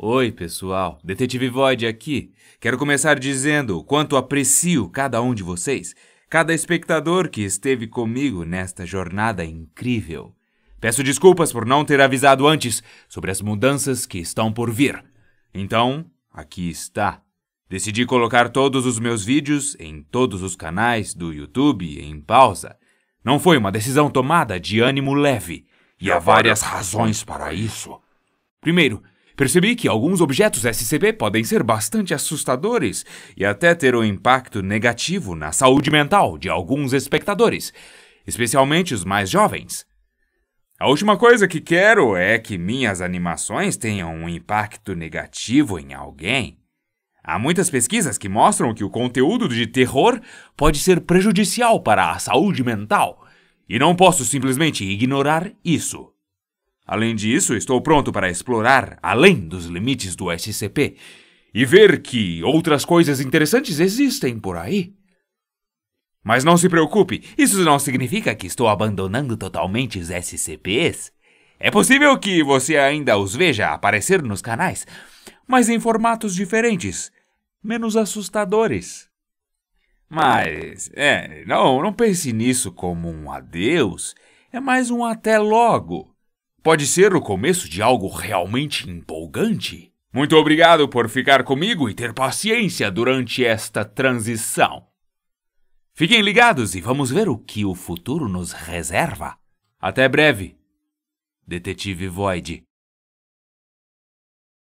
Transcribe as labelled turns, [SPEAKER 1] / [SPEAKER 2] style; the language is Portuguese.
[SPEAKER 1] Oi, pessoal. Detetive Void aqui. Quero começar dizendo o quanto aprecio cada um de vocês, cada espectador que esteve comigo nesta jornada incrível. Peço desculpas por não ter avisado antes sobre as mudanças que estão por vir. Então, aqui está. Decidi colocar todos os meus vídeos em todos os canais do YouTube em pausa. Não foi uma decisão tomada de ânimo leve, e há várias razões para isso. Primeiro, Percebi que alguns objetos SCP podem ser bastante assustadores e até ter um impacto negativo na saúde mental de alguns espectadores, especialmente os mais jovens. A última coisa que quero é que minhas animações tenham um impacto negativo em alguém. Há muitas pesquisas que mostram que o conteúdo de terror pode ser prejudicial para a saúde mental, e não posso simplesmente ignorar isso. Além disso, estou pronto para explorar além dos limites do SCP e ver que outras coisas interessantes existem por aí. Mas não se preocupe, isso não significa que estou abandonando totalmente os SCPs. É possível que você ainda os veja aparecer nos canais, mas em formatos diferentes, menos assustadores. Mas, é, não, não pense nisso como um adeus, é mais um até logo. Pode ser o começo de algo realmente empolgante. Muito obrigado por ficar comigo e ter paciência durante esta transição. Fiquem ligados e vamos ver o que o futuro nos reserva. Até breve, Detetive Void.